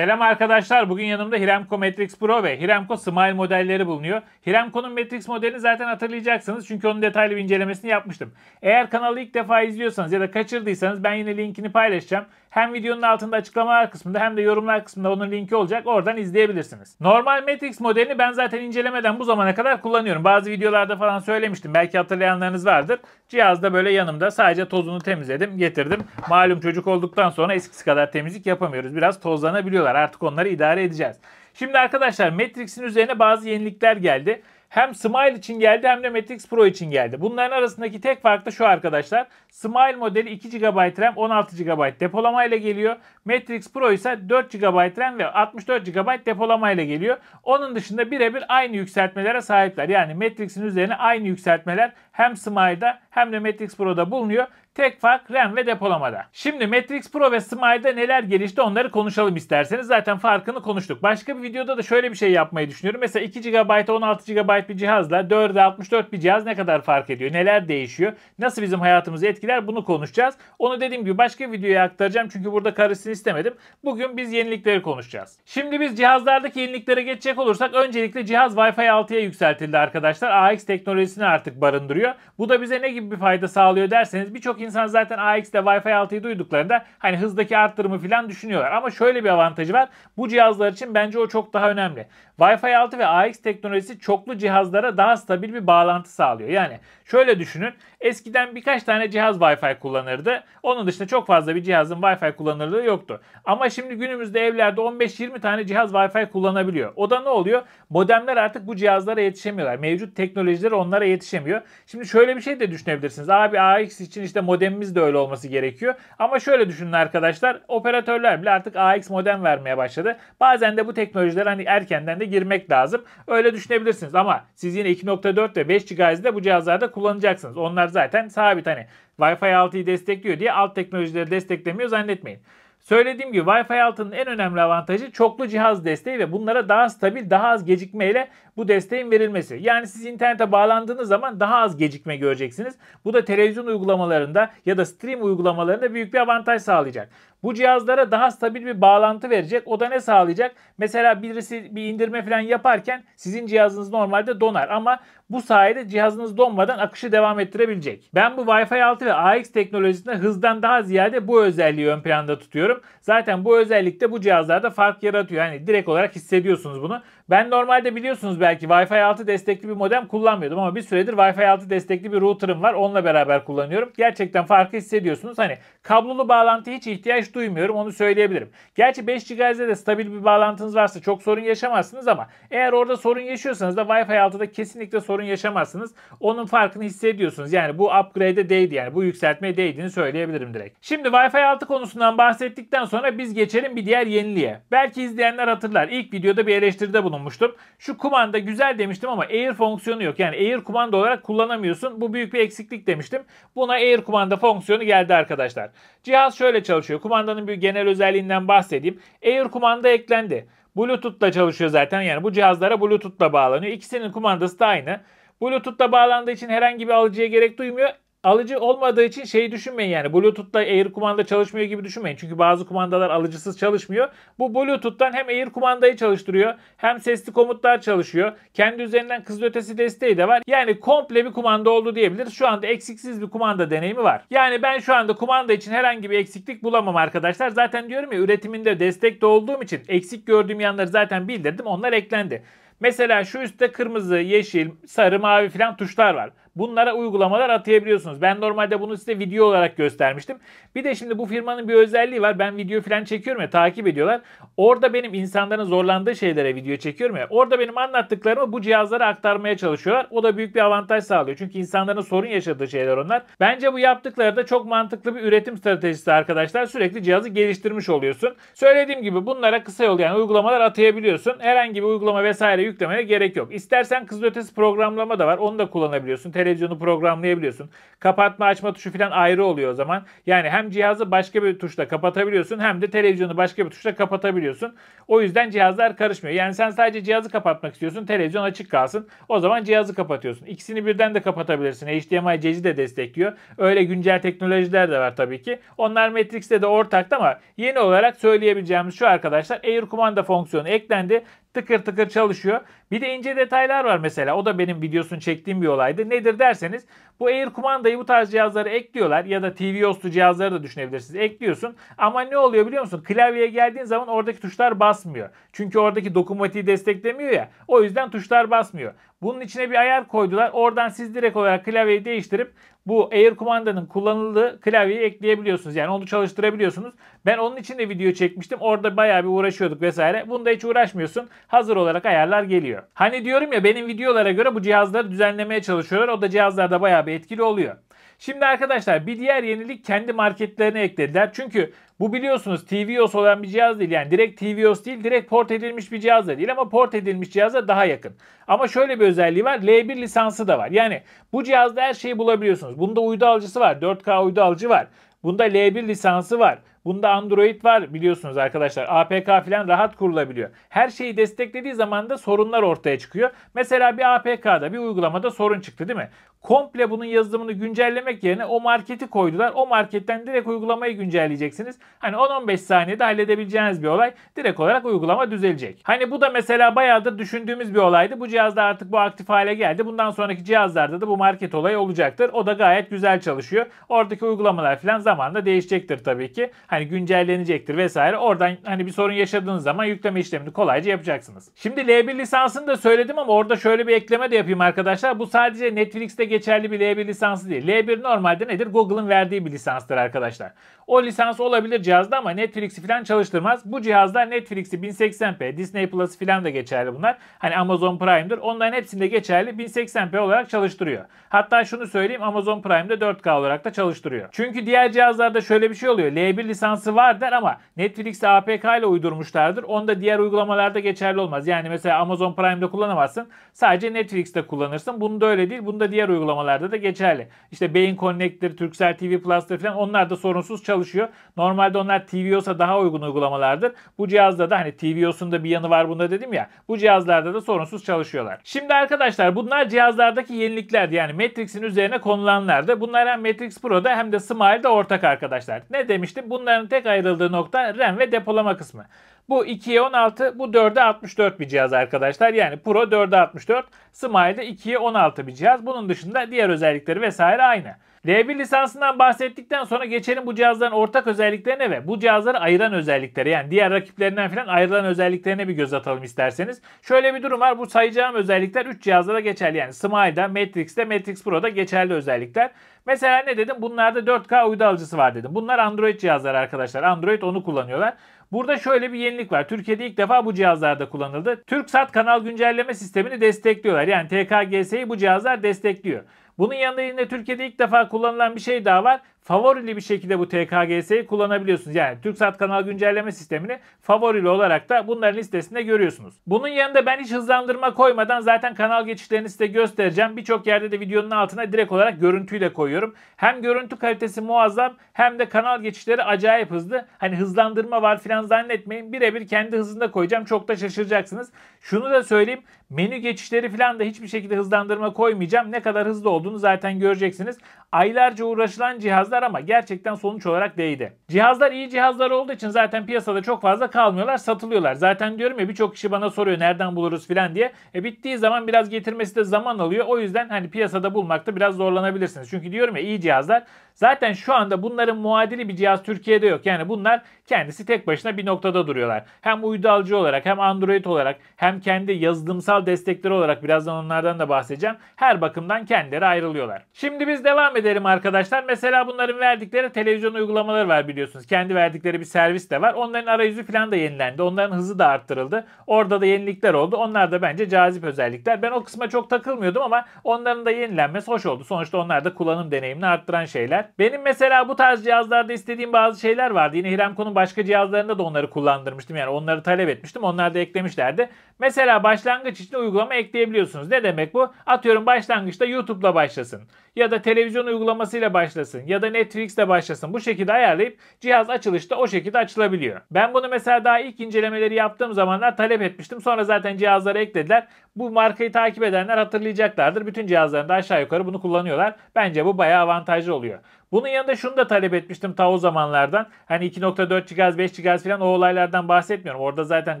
Selam arkadaşlar. Bugün yanımda Hiremco Matrix Pro ve Hiremco Smile modelleri bulunuyor. Hiremco'nun Matrix modelini zaten hatırlayacaksınız çünkü onun detaylı bir incelemesini yapmıştım. Eğer kanalı ilk defa izliyorsanız ya da kaçırdıysanız ben yine linkini paylaşacağım. Hem videonun altında açıklamalar kısmında hem de yorumlar kısmında onun linki olacak. Oradan izleyebilirsiniz. Normal Matrix modelini ben zaten incelemeden bu zamana kadar kullanıyorum. Bazı videolarda falan söylemiştim. Belki hatırlayanlarınız vardır. Cihazda böyle yanımda sadece tozunu temizledim getirdim. Malum çocuk olduktan sonra eskisi kadar temizlik yapamıyoruz. Biraz tozlanabiliyorlar. Artık onları idare edeceğiz. Şimdi arkadaşlar Matrix'in üzerine bazı yenilikler geldi. Hem Smile için geldi hem de Matrix Pro için geldi. Bunların arasındaki tek fark da şu arkadaşlar. Smile modeli 2 GB RAM 16 GB depolamayla geliyor. Matrix Pro ise 4 GB RAM ve 64 GB depolamayla geliyor. Onun dışında birebir aynı yükseltmelere sahipler. Yani Matrix'in üzerine aynı yükseltmeler hem Smile'da hem de Matrix Pro'da bulunuyor. Tek fark RAM ve depolamada. Şimdi Matrix Pro ve Smile'da neler gelişti onları konuşalım isterseniz. Zaten farkını konuştuk. Başka bir videoda da şöyle bir şey yapmayı düşünüyorum. Mesela 2 GB 16 GB bir cihazla 4'e 64 bir cihaz ne kadar fark ediyor? Neler değişiyor? Nasıl bizim hayatımızı etkiler? Bunu konuşacağız. Onu dediğim gibi başka bir videoya aktaracağım. Çünkü burada karışsın istemedim. Bugün biz yenilikleri konuşacağız. Şimdi biz cihazlardaki yeniliklere geçecek olursak öncelikle cihaz Wi-Fi 6'ya yükseltildi arkadaşlar. AX teknolojisini artık barındırıyor. Bu da bize ne gibi bir fayda sağlıyor derseniz birçok insan insan zaten AX'de Wi-Fi 6'yı duyduklarında hani hızdaki arttırımı falan düşünüyorlar. Ama şöyle bir avantajı var. Bu cihazlar için bence o çok daha önemli. Wi-Fi 6 ve AX teknolojisi çoklu cihazlara daha stabil bir bağlantı sağlıyor. Yani şöyle düşünün. Eskiden birkaç tane cihaz Wi-Fi kullanırdı. Onun dışında çok fazla bir cihazın Wi-Fi kullanırlığı yoktu. Ama şimdi günümüzde evlerde 15-20 tane cihaz Wi-Fi kullanabiliyor. O da ne oluyor? Modemler artık bu cihazlara yetişemiyorlar. Mevcut teknolojiler onlara yetişemiyor. Şimdi şöyle bir şey de düşünebilirsiniz. Abi AX için işte modemimiz de öyle olması gerekiyor. Ama şöyle düşünün arkadaşlar. Operatörler bile artık AX modem vermeye başladı. Bazen de bu teknolojiler hani erkenden de girmek lazım. Öyle düşünebilirsiniz ama siz yine 2.4 ve 5 GHz de bu cihazlarda kullanacaksınız. Onlar zaten sabit hani Wi-Fi 6'yı destekliyor diye alt teknolojileri desteklemiyor zannetmeyin. Söylediğim gibi Wi-Fi 6'nın en önemli avantajı çoklu cihaz desteği ve bunlara daha stabil, daha az gecikmeyle bu desteğin verilmesi. Yani siz internete bağlandığınız zaman daha az gecikme göreceksiniz. Bu da televizyon uygulamalarında ya da stream uygulamalarında büyük bir avantaj sağlayacak. Bu cihazlara daha stabil bir bağlantı verecek. O da ne sağlayacak? Mesela birisi bir indirme falan yaparken sizin cihazınız normalde donar ama bu sayede cihazınız donmadan akışı devam ettirebilecek. Ben bu Wi-Fi 6 ve AX teknolojisinde hızdan daha ziyade bu özelliği ön planda tutuyorum. Zaten bu özellik de bu cihazlarda fark yaratıyor. Yani direkt olarak hissediyorsunuz bunu. Ben normalde biliyorsunuz belki Wi-Fi 6 destekli bir modem kullanmıyordum ama bir süredir Wi-Fi 6 destekli bir router'ım var. Onunla beraber kullanıyorum. Gerçekten farkı hissediyorsunuz. Hani Kablolu bağlantıya hiç ihtiyaç duymuyorum onu söyleyebilirim. Gerçi 5 GHz'de de stabil bir bağlantınız varsa çok sorun yaşamazsınız ama eğer orada sorun yaşıyorsanız da Wi-Fi 6'da kesinlikle sorun yaşamazsınız. Onun farkını hissediyorsunuz. Yani bu upgrade'e değdi yani bu yükseltmeye değdiğini söyleyebilirim direkt. Şimdi Wi-Fi 6 konusundan bahsettikten sonra biz geçelim bir diğer yeniliğe. Belki izleyenler hatırlar. ilk videoda bir eleştiride bulunmuştum. Şu kumanda güzel demiştim ama Air fonksiyonu yok. Yani Air kumanda olarak kullanamıyorsun. Bu büyük bir eksiklik demiştim. Buna Air kumanda fonksiyonu geldi arkadaşlar arkadaşlar. Cihaz şöyle çalışıyor. Kumandanın bir genel özelliğinden bahsedeyim. Air kumanda eklendi. Bluetooth'la çalışıyor zaten. Yani bu cihazlara Bluetooth'la bağlanıyor. İkisinin kumandası da aynı. Bluetooth'la bağlandığı için herhangi bir alıcıya gerek duymuyor alıcı olmadığı için şey düşünmeyin yani Bluetooth'la Air kumanda çalışmıyor gibi düşünmeyin. Çünkü bazı kumandalar alıcısız çalışmıyor. Bu Bluetooth'tan hem Air kumandayı çalıştırıyor hem sesli komutlar çalışıyor. Kendi üzerinden kız ötesi desteği de var. Yani komple bir kumanda oldu diyebiliriz. Şu anda eksiksiz bir kumanda deneyimi var. Yani ben şu anda kumanda için herhangi bir eksiklik bulamam arkadaşlar. Zaten diyorum ya üretiminde destekte de olduğum için eksik gördüğüm yanları zaten bildirdim. Onlar eklendi. Mesela şu üstte kırmızı, yeşil, sarı, mavi filan tuşlar var bunlara uygulamalar atayabiliyorsunuz. Ben normalde bunu size video olarak göstermiştim. Bir de şimdi bu firmanın bir özelliği var. Ben video falan çekiyorum ya takip ediyorlar. Orada benim insanların zorlandığı şeylere video çekiyorum ya. Orada benim anlattıklarımı bu cihazlara aktarmaya çalışıyorlar. O da büyük bir avantaj sağlıyor. Çünkü insanların sorun yaşadığı şeyler onlar. Bence bu yaptıkları da çok mantıklı bir üretim stratejisi arkadaşlar. Sürekli cihazı geliştirmiş oluyorsun. Söylediğim gibi bunlara kısa yol yani uygulamalar atayabiliyorsun. Herhangi bir uygulama vesaire yüklemene gerek yok. İstersen kızılötesi programlama da var. Onu da kullanabiliyorsun televizyonu programlayabiliyorsun. Kapatma açma tuşu falan ayrı oluyor o zaman. Yani hem cihazı başka bir tuşla kapatabiliyorsun hem de televizyonu başka bir tuşla kapatabiliyorsun. O yüzden cihazlar karışmıyor. Yani sen sadece cihazı kapatmak istiyorsun. Televizyon açık kalsın. O zaman cihazı kapatıyorsun. İkisini birden de kapatabilirsin. HDMI ceci de destekliyor. Öyle güncel teknolojiler de var tabii ki. Onlar Matrix'te de ortak ama yeni olarak söyleyebileceğimiz şu arkadaşlar Air Kumanda fonksiyonu eklendi tıkır tıkır çalışıyor. Bir de ince detaylar var mesela. O da benim videosunu çektiğim bir olaydı. Nedir derseniz bu Air kumandayı bu tarz cihazlara ekliyorlar ya da TV hostu cihazları da düşünebilirsiniz. Ekliyorsun ama ne oluyor biliyor musun? Klavyeye geldiğin zaman oradaki tuşlar basmıyor. Çünkü oradaki dokunmatiği desteklemiyor ya. O yüzden tuşlar basmıyor. Bunun içine bir ayar koydular. Oradan siz direkt olarak klavyeyi değiştirip bu Air Commanda'nın kullanıldığı klavyeyi ekleyebiliyorsunuz. Yani onu çalıştırabiliyorsunuz. Ben onun için de video çekmiştim. Orada bayağı bir uğraşıyorduk vesaire. Bunda hiç uğraşmıyorsun. Hazır olarak ayarlar geliyor. Hani diyorum ya benim videolara göre bu cihazları düzenlemeye çalışıyorlar. O da cihazlarda bayağı bir etkili oluyor. Şimdi arkadaşlar bir diğer yenilik kendi marketlerine eklediler. Çünkü bu biliyorsunuz TVOS olan bir cihaz değil. Yani direkt TVOS değil, direkt port edilmiş bir cihaz da değil ama port edilmiş cihaza daha yakın. Ama şöyle bir özelliği var. L1 lisansı da var. Yani bu cihazda her şeyi bulabiliyorsunuz. Bunda uydu alıcısı var. 4K uydu alıcı var. Bunda L1 lisansı var. Bunda Android var biliyorsunuz arkadaşlar. APK falan rahat kurulabiliyor. Her şeyi desteklediği zaman da sorunlar ortaya çıkıyor. Mesela bir APK'da bir uygulamada sorun çıktı değil mi? Komple bunun yazılımını güncellemek yerine o marketi koydular. O marketten direkt uygulamayı güncelleyeceksiniz. Hani 10-15 saniyede halledebileceğiniz bir olay. Direkt olarak uygulama düzelecek. Hani bu da mesela bayağıdır düşündüğümüz bir olaydı. Bu cihazda artık bu aktif hale geldi. Bundan sonraki cihazlarda da bu market olayı olacaktır. O da gayet güzel çalışıyor. Oradaki uygulamalar falan zamanla değişecektir tabii ki hani güncellenecektir vesaire. Oradan hani bir sorun yaşadığınız zaman yükleme işlemini kolayca yapacaksınız. Şimdi L1 lisansını da söyledim ama orada şöyle bir ekleme de yapayım arkadaşlar. Bu sadece Netflix'te geçerli bir L1 lisansı değil. L1 normalde nedir? Google'ın verdiği bir lisanstır arkadaşlar. O lisans olabilir cihazda ama Netflix'i falan çalıştırmaz. Bu cihazlar Netflix'i 1080p, Disney Plus'ı falan da geçerli bunlar. Hani Amazon Prime'dir. Onların hepsinde geçerli 1080p olarak çalıştırıyor. Hatta şunu söyleyeyim Amazon Prime'de 4K olarak da çalıştırıyor. Çünkü diğer cihazlarda şöyle bir şey oluyor. L1 lisans lisansı var der ama Netflix'te APK ile uydurmuşlardır. da diğer uygulamalarda geçerli olmaz. Yani mesela Amazon Prime'de kullanamazsın. Sadece Netflix'te kullanırsın. Bunu da öyle değil. Bunu da diğer uygulamalarda da geçerli. İşte Beyin Connect'tir, Turkcell TV Plus'tır falan onlar da sorunsuz çalışıyor. Normalde onlar TVOS'a daha uygun uygulamalardır. Bu cihazda da hani TVOS'un da bir yanı var bunda dedim ya. Bu cihazlarda da sorunsuz çalışıyorlar. Şimdi arkadaşlar bunlar cihazlardaki yeniliklerdi. Yani Matrix'in üzerine konulanlardı. Bunlar hem Matrix Pro'da hem de Smile'da ortak arkadaşlar. Ne demiştim? Bunlar Bunların tek ayrıldığı nokta RAM ve depolama kısmı. Bu 2'ye 16, bu 4'e 64 bir cihaz arkadaşlar. Yani Pro 4'e 64, Smile'de 2'ye 16 bir cihaz. Bunun dışında diğer özellikleri vesaire aynı. L1 lisansından bahsettikten sonra geçelim bu cihazların ortak özelliklerine ve bu cihazları ayıran özellikleri yani diğer rakiplerinden filan ayrılan özelliklerine bir göz atalım isterseniz. Şöyle bir durum var bu sayacağım özellikler 3 cihazlara geçerli yani Smile'da, Matrix'te, Matrix Pro'da geçerli özellikler. Mesela ne dedim bunlarda 4K uydu alıcısı var dedim. Bunlar Android cihazlar arkadaşlar Android onu kullanıyorlar. Burada şöyle bir yenilik var. Türkiye'de ilk defa bu cihazlarda kullanıldı. TürkSat kanal güncelleme sistemini destekliyorlar. Yani TKGS'yi bu cihazlar destekliyor. Bunun yanında yine Türkiye'de ilk defa kullanılan bir şey daha var favorili bir şekilde bu TKGS'yi kullanabiliyorsunuz. Yani TürkSat kanal güncelleme sistemini favorili olarak da bunların listesinde görüyorsunuz. Bunun yanında ben hiç hızlandırma koymadan zaten kanal geçişlerini size göstereceğim. Birçok yerde de videonun altına direkt olarak görüntüyü de koyuyorum. Hem görüntü kalitesi muazzam hem de kanal geçişleri acayip hızlı. Hani hızlandırma var filan zannetmeyin. Birebir kendi hızında koyacağım. Çok da şaşıracaksınız. Şunu da söyleyeyim. Menü geçişleri filan da hiçbir şekilde hızlandırma koymayacağım. Ne kadar hızlı olduğunu zaten göreceksiniz. Aylarca uğraşılan cihazlar yaptılar ama gerçekten sonuç olarak değdi. Cihazlar iyi cihazlar olduğu için zaten piyasada çok fazla kalmıyorlar, satılıyorlar. Zaten diyorum ya birçok kişi bana soruyor nereden buluruz filan diye. E bittiği zaman biraz getirmesi de zaman alıyor. O yüzden hani piyasada bulmakta biraz zorlanabilirsiniz. Çünkü diyorum ya iyi cihazlar Zaten şu anda bunların muadili bir cihaz Türkiye'de yok. Yani bunlar kendisi tek başına bir noktada duruyorlar. Hem uydu alıcı olarak hem Android olarak hem kendi yazılımsal destekleri olarak birazdan onlardan da bahsedeceğim. Her bakımdan kendileri ayrılıyorlar. Şimdi biz devam edelim arkadaşlar. Mesela bunların verdikleri televizyon uygulamaları var biliyorsunuz. Kendi verdikleri bir servis de var. Onların arayüzü falan da yenilendi. Onların hızı da arttırıldı. Orada da yenilikler oldu. Onlar da bence cazip özellikler. Ben o kısma çok takılmıyordum ama onların da yenilenmesi hoş oldu. Sonuçta onlar da kullanım deneyimini arttıran şeyler. Benim mesela bu tarz cihazlarda istediğim bazı şeyler vardı. Yine Hiremco'nun başka cihazlarında da onları kullandırmıştım. Yani onları talep etmiştim. Onlar da eklemişlerdi. Mesela başlangıç için uygulama ekleyebiliyorsunuz. Ne demek bu? Atıyorum başlangıçta YouTube'la başlasın. Ya da televizyon uygulamasıyla başlasın. Ya da Netflix'le başlasın. Bu şekilde ayarlayıp cihaz açılışta o şekilde açılabiliyor. Ben bunu mesela daha ilk incelemeleri yaptığım zamanlar talep etmiştim. Sonra zaten cihazlara eklediler. Bu markayı takip edenler hatırlayacaklardır. Bütün cihazlarında aşağı yukarı bunu kullanıyorlar. Bence bu bayağı avantajlı oluyor. Bunun yanında şunu da talep etmiştim ta o zamanlardan. Hani 2.4 GHz, 5 GHz falan o olaylardan bahsetmiyorum. Orada zaten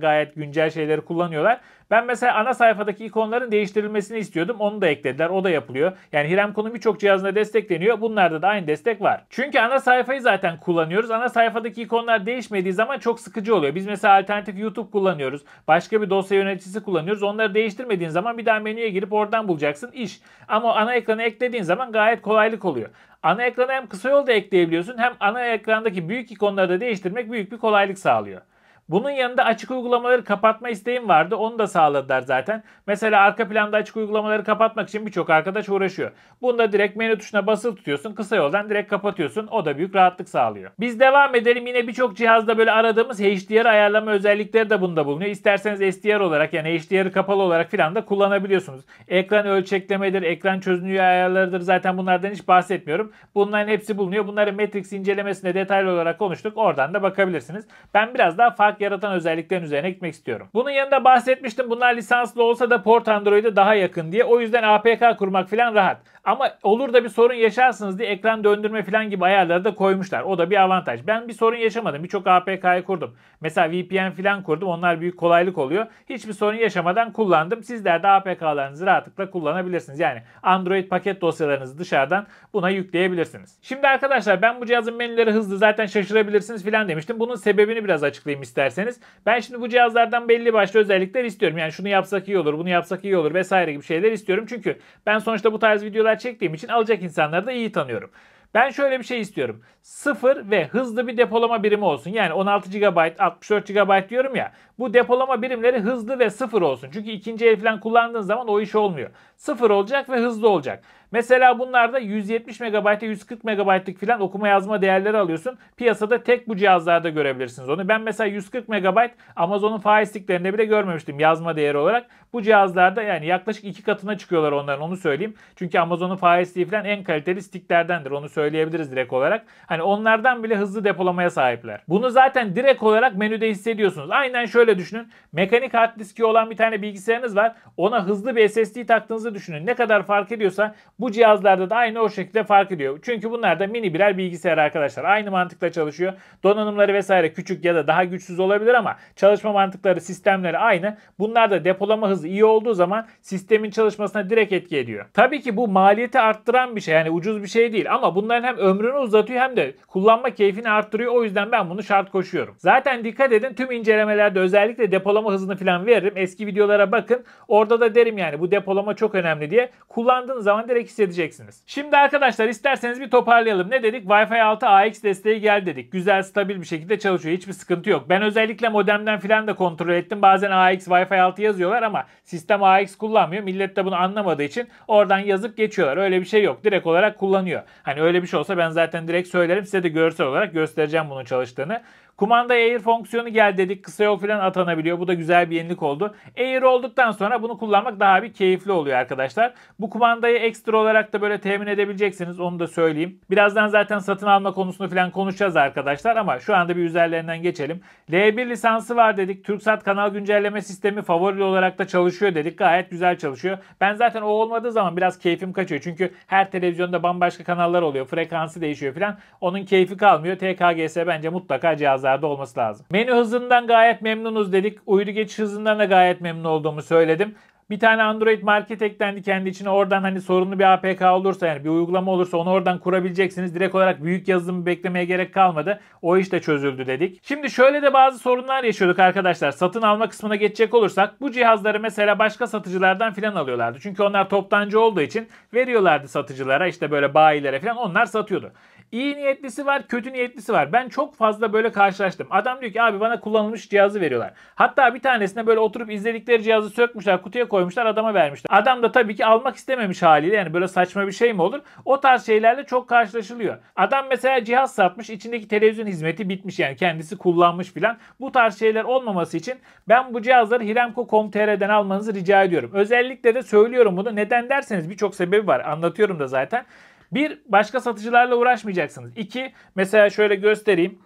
gayet güncel şeyleri kullanıyorlar. Ben mesela ana sayfadaki ikonların değiştirilmesini istiyordum. Onu da eklediler. O da yapılıyor. Yani Hiremco'nun birçok cihazında destekleniyor. Bunlarda da aynı destek var. Çünkü ana sayfayı zaten kullanıyoruz. Ana sayfadaki ikonlar değişmediği zaman çok sıkıcı oluyor. Biz mesela alternatif YouTube kullanıyoruz. Başka bir dosya yöneticisi kullanıyoruz. Onları değiştirmediğin zaman bir daha menüye girip oradan bulacaksın. iş. Ama ana ekranı eklediğin zaman gayet kolaylık oluyor. Ana ekrana hem kısa yol da ekleyebiliyorsun hem ana ekrandaki büyük ikonları da değiştirmek büyük bir kolaylık sağlıyor. Bunun yanında açık uygulamaları kapatma isteğim vardı. Onu da sağladılar zaten. Mesela arka planda açık uygulamaları kapatmak için birçok arkadaş uğraşıyor. Bunda direkt menü tuşuna basılı tutuyorsun. Kısa yoldan direkt kapatıyorsun. O da büyük rahatlık sağlıyor. Biz devam edelim. Yine birçok cihazda böyle aradığımız HDR ayarlama özellikleri de bunda bulunuyor. İsterseniz SDR olarak yani HDR'ı kapalı olarak filan da kullanabiliyorsunuz. Ekran ölçeklemedir, ekran çözünürlüğü ayarlarıdır. Zaten bunlardan hiç bahsetmiyorum. Bunların hepsi bulunuyor. Bunları Matrix incelemesinde detaylı olarak konuştuk. Oradan da bakabilirsiniz. Ben biraz daha farklı yaratan özelliklerin üzerine gitmek istiyorum. Bunun yanında bahsetmiştim bunlar lisanslı olsa da port Android'e daha yakın diye. O yüzden APK kurmak falan rahat. Ama olur da bir sorun yaşarsınız diye ekran döndürme falan gibi ayarları da koymuşlar. O da bir avantaj. Ben bir sorun yaşamadım. Birçok APK'yı kurdum. Mesela VPN falan kurdum. Onlar büyük kolaylık oluyor. Hiçbir sorun yaşamadan kullandım. Sizler de APK'larınızı rahatlıkla kullanabilirsiniz. Yani Android paket dosyalarınızı dışarıdan buna yükleyebilirsiniz. Şimdi arkadaşlar ben bu cihazın menüleri hızlı zaten şaşırabilirsiniz falan demiştim. Bunun sebebini biraz açıklayayım isterseniz isterseniz. Ben şimdi bu cihazlardan belli başlı özellikler istiyorum. Yani şunu yapsak iyi olur, bunu yapsak iyi olur vesaire gibi şeyler istiyorum. Çünkü ben sonuçta bu tarz videolar çektiğim için alacak insanları da iyi tanıyorum. Ben şöyle bir şey istiyorum. Sıfır ve hızlı bir depolama birimi olsun. Yani 16 GB, 64 GB diyorum ya. Bu depolama birimleri hızlı ve sıfır olsun. Çünkü ikinci el falan kullandığın zaman o iş olmuyor. Sıfır olacak ve hızlı olacak. Mesela bunlarda 170 MB'e 140 MB'lık filan okuma yazma değerleri alıyorsun. Piyasada tek bu cihazlarda görebilirsiniz onu. Ben mesela 140 MB Amazon'un faizliklerinde bile görmemiştim yazma değeri olarak. Bu cihazlarda yani yaklaşık iki katına çıkıyorlar onların onu söyleyeyim. Çünkü Amazon'un faizliği filan en kaliteli sticklerdendir. Onu söyleyebiliriz direkt olarak. Hani onlardan bile hızlı depolamaya sahipler. Bunu zaten direkt olarak menüde hissediyorsunuz. Aynen şöyle düşünün. Mekanik hard diski olan bir tane bilgisayarınız var. Ona hızlı bir SSD taktığınızı düşünün. Ne kadar fark ediyorsa bu cihazlarda da aynı o şekilde fark ediyor. Çünkü bunlar da mini birer bilgisayar arkadaşlar. Aynı mantıkla çalışıyor. Donanımları vesaire küçük ya da daha güçsüz olabilir ama çalışma mantıkları, sistemleri aynı. Bunlar da depolama hızı iyi olduğu zaman sistemin çalışmasına direkt etki ediyor. Tabii ki bu maliyeti arttıran bir şey. Yani ucuz bir şey değil ama bunların hem ömrünü uzatıyor hem de kullanma keyfini arttırıyor. O yüzden ben bunu şart koşuyorum. Zaten dikkat edin tüm incelemelerde özellikle depolama hızını falan veririm. Eski videolara bakın. Orada da derim yani bu depolama çok önemli diye. Kullandığın zaman direkt hissedeceksiniz. Şimdi arkadaşlar isterseniz bir toparlayalım. Ne dedik? Wi-Fi 6 AX desteği geldi dedik. Güzel stabil bir şekilde çalışıyor. Hiçbir sıkıntı yok. Ben özellikle modemden filan da kontrol ettim. Bazen AX Wi-Fi 6 yazıyorlar ama sistem AX kullanmıyor. Millet de bunu anlamadığı için oradan yazıp geçiyorlar. Öyle bir şey yok. Direkt olarak kullanıyor. Hani öyle bir şey olsa ben zaten direkt söylerim. Size de görsel olarak göstereceğim bunun çalıştığını. Kumanda Air fonksiyonu gel dedik. Kısa yol falan atanabiliyor. Bu da güzel bir yenilik oldu. Air olduktan sonra bunu kullanmak daha bir keyifli oluyor arkadaşlar. Bu kumandayı ekstra olarak da böyle temin edebileceksiniz. Onu da söyleyeyim. Birazdan zaten satın alma konusunu falan konuşacağız arkadaşlar ama şu anda bir üzerlerinden geçelim. L1 lisansı var dedik. TürkSat kanal güncelleme sistemi favori olarak da çalışıyor dedik. Gayet güzel çalışıyor. Ben zaten o olmadığı zaman biraz keyfim kaçıyor. Çünkü her televizyonda bambaşka kanallar oluyor. Frekansı değişiyor falan. Onun keyfi kalmıyor. TKGS bence mutlaka cihazlar hızlarda olması lazım. Menü hızından gayet memnunuz dedik. Uydu geçiş hızından da gayet memnun olduğumu söyledim. Bir tane Android market eklendi kendi içine. Oradan hani sorunlu bir APK olursa yani bir uygulama olursa onu oradan kurabileceksiniz. Direkt olarak büyük yazılımı beklemeye gerek kalmadı. O iş de çözüldü dedik. Şimdi şöyle de bazı sorunlar yaşıyorduk arkadaşlar. Satın alma kısmına geçecek olursak bu cihazları mesela başka satıcılardan filan alıyorlardı. Çünkü onlar toptancı olduğu için veriyorlardı satıcılara işte böyle bayilere filan onlar satıyordu. İyi niyetlisi var, kötü niyetlisi var. Ben çok fazla böyle karşılaştım. Adam diyor ki abi bana kullanılmış cihazı veriyorlar. Hatta bir tanesine böyle oturup izledikleri cihazı sökmüşler, kutuya koymuşlar, adama vermişler. Adam da tabii ki almak istememiş haliyle yani böyle saçma bir şey mi olur? O tarz şeylerle çok karşılaşılıyor. Adam mesela cihaz satmış, içindeki televizyon hizmeti bitmiş yani kendisi kullanmış filan. Bu tarz şeyler olmaması için ben bu cihazları hiremko.com.tr'den almanızı rica ediyorum. Özellikle de söylüyorum bunu. Neden derseniz birçok sebebi var. Anlatıyorum da zaten. Bir, başka satıcılarla uğraşmayacaksınız. İki, mesela şöyle göstereyim.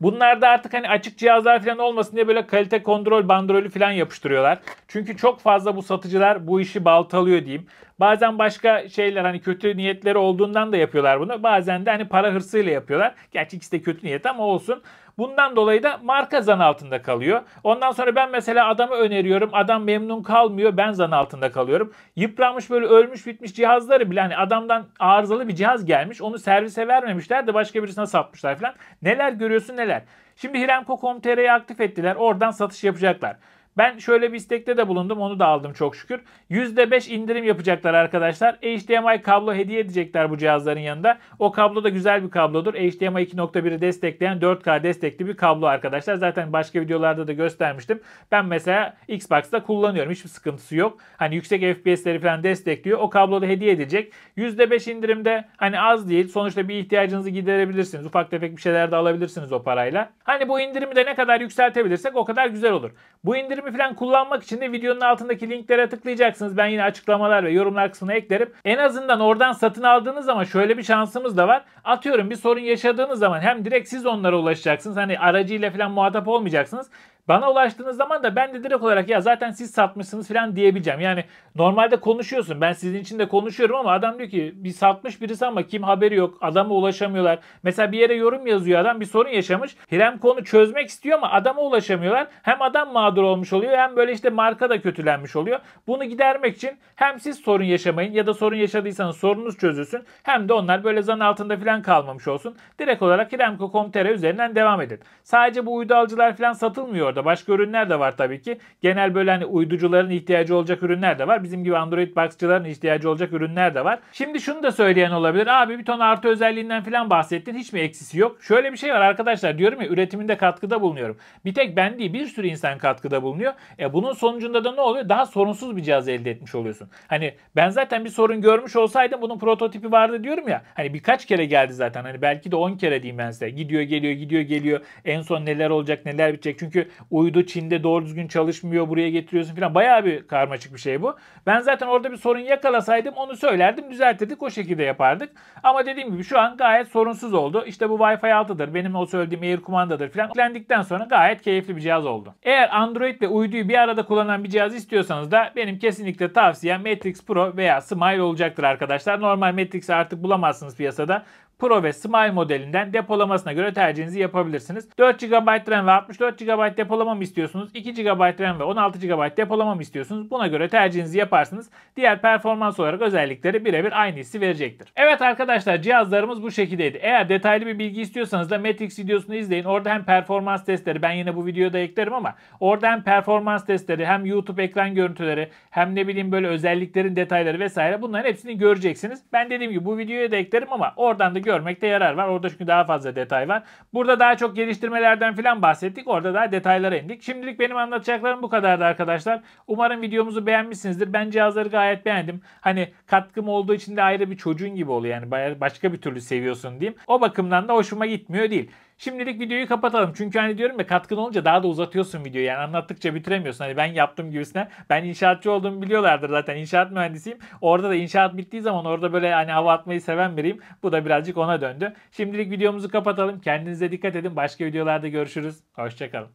Bunlarda artık hani açık cihazlar falan olmasın diye böyle kalite kontrol bandrolü falan yapıştırıyorlar. Çünkü çok fazla bu satıcılar bu işi baltalıyor diyeyim. Bazen başka şeyler hani kötü niyetleri olduğundan da yapıyorlar bunu. Bazen de hani para hırsıyla yapıyorlar. Gerçi ikisi de kötü niyet ama olsun. Bundan dolayı da marka zan altında kalıyor. Ondan sonra ben mesela adamı öneriyorum. Adam memnun kalmıyor. Ben zan altında kalıyorum. Yıpranmış böyle ölmüş bitmiş cihazları bile hani adamdan arızalı bir cihaz gelmiş. Onu servise vermemişler de başka birisine satmışlar falan. Neler görüyorsun neler. Şimdi Hiremco.com.tr'yi aktif ettiler. Oradan satış yapacaklar. Ben şöyle bir istekte de bulundum. Onu da aldım çok şükür. %5 indirim yapacaklar arkadaşlar. HDMI kablo hediye edecekler bu cihazların yanında. O kablo da güzel bir kablodur. HDMI 2.1'i destekleyen 4K destekli bir kablo arkadaşlar. Zaten başka videolarda da göstermiştim. Ben mesela Xbox'ta kullanıyorum. Hiçbir sıkıntısı yok. Hani yüksek FPS'leri falan destekliyor. O kablo da hediye edecek. %5 indirimde hani az değil. Sonuçta bir ihtiyacınızı giderebilirsiniz. Ufak tefek bir şeyler de alabilirsiniz o parayla. Hani bu indirimi de ne kadar yükseltebilirsek o kadar güzel olur. Bu indirim yöntemini falan kullanmak için de videonun altındaki linklere tıklayacaksınız. Ben yine açıklamalar ve yorumlar kısmına eklerim. En azından oradan satın aldığınız zaman şöyle bir şansımız da var. Atıyorum bir sorun yaşadığınız zaman hem direkt siz onlara ulaşacaksınız. Hani aracıyla falan muhatap olmayacaksınız. Bana ulaştığınız zaman da ben de direkt olarak ya zaten siz satmışsınız falan diyebileceğim. Yani normalde konuşuyorsun. Ben sizin için de konuşuyorum ama adam diyor ki bir satmış birisi ama kim haberi yok. Adama ulaşamıyorlar. Mesela bir yere yorum yazıyor adam bir sorun yaşamış. Hirem konu çözmek istiyor ama adama ulaşamıyorlar. Hem adam mağdur olmuş oluyor hem böyle işte marka da kötülenmiş oluyor. Bunu gidermek için hem siz sorun yaşamayın ya da sorun yaşadıysanız sorununuz çözülsün. Hem de onlar böyle zan altında falan kalmamış olsun. Direkt olarak hiremko.com.tr üzerinden devam edin. Sadece bu uydalcılar falan satılmıyor orada. Başka ürünler de var tabii ki. Genel böyle hani uyducuların ihtiyacı olacak ürünler de var. Bizim gibi Android boxçıların ihtiyacı olacak ürünler de var. Şimdi şunu da söyleyen olabilir. Abi bir ton artı özelliğinden falan bahsettin. Hiç mi eksisi yok? Şöyle bir şey var arkadaşlar. Diyorum ya üretiminde katkıda bulunuyorum. Bir tek ben değil bir sürü insan katkıda bulunuyor. E bunun sonucunda da ne oluyor? Daha sorunsuz bir cihaz elde etmiş oluyorsun. Hani ben zaten bir sorun görmüş olsaydım bunun prototipi vardı diyorum ya. Hani birkaç kere geldi zaten. Hani belki de 10 kere diyeyim ben size. Gidiyor geliyor gidiyor geliyor. En son neler olacak neler bitecek. Çünkü uydu Çin'de doğru düzgün çalışmıyor buraya getiriyorsun falan. Bayağı bir karmaşık bir şey bu. Ben zaten orada bir sorun yakalasaydım onu söylerdim düzeltirdik o şekilde yapardık. Ama dediğim gibi şu an gayet sorunsuz oldu. İşte bu Wi-Fi 6'dır benim o söylediğim Air Kumanda'dır falan. Yüklendikten sonra gayet keyifli bir cihaz oldu. Eğer Android ile uyduyu bir arada kullanan bir cihaz istiyorsanız da benim kesinlikle tavsiyem Matrix Pro veya Smile olacaktır arkadaşlar. Normal Matrix artık bulamazsınız piyasada. Pro ve Smile modelinden depolamasına göre tercihinizi yapabilirsiniz. 4 GB RAM ve 64 GB depolama mı istiyorsunuz? 2 GB RAM ve 16 GB depolama mı istiyorsunuz? Buna göre tercihinizi yaparsınız. Diğer performans olarak özellikleri birebir aynı hissi verecektir. Evet arkadaşlar cihazlarımız bu şekildeydi. Eğer detaylı bir bilgi istiyorsanız da Matrix videosunu izleyin. Orada hem performans testleri ben yine bu videoda eklerim ama orada hem performans testleri hem YouTube ekran görüntüleri hem ne bileyim böyle özelliklerin detayları vesaire bunların hepsini göreceksiniz. Ben dediğim gibi bu videoya da eklerim ama oradan da görmekte yarar var. Orada çünkü daha fazla detay var. Burada daha çok geliştirmelerden filan bahsettik. Orada daha detaylara indik. Şimdilik benim anlatacaklarım bu kadardı arkadaşlar. Umarım videomuzu beğenmişsinizdir. Ben cihazları gayet beğendim. Hani katkım olduğu için de ayrı bir çocuğun gibi oluyor. Yani başka bir türlü seviyorsun diyeyim. O bakımdan da hoşuma gitmiyor değil. Şimdilik videoyu kapatalım. Çünkü hani diyorum ya katkın olunca daha da uzatıyorsun videoyu. Yani anlattıkça bitiremiyorsun. Hani ben yaptım gibisine. Ben inşaatçı olduğumu biliyorlardır zaten. İnşaat mühendisiyim. Orada da inşaat bittiği zaman orada böyle hani hava atmayı seven biriyim. Bu da birazcık ona döndü. Şimdilik videomuzu kapatalım. Kendinize dikkat edin. Başka videolarda görüşürüz. Hoşçakalın.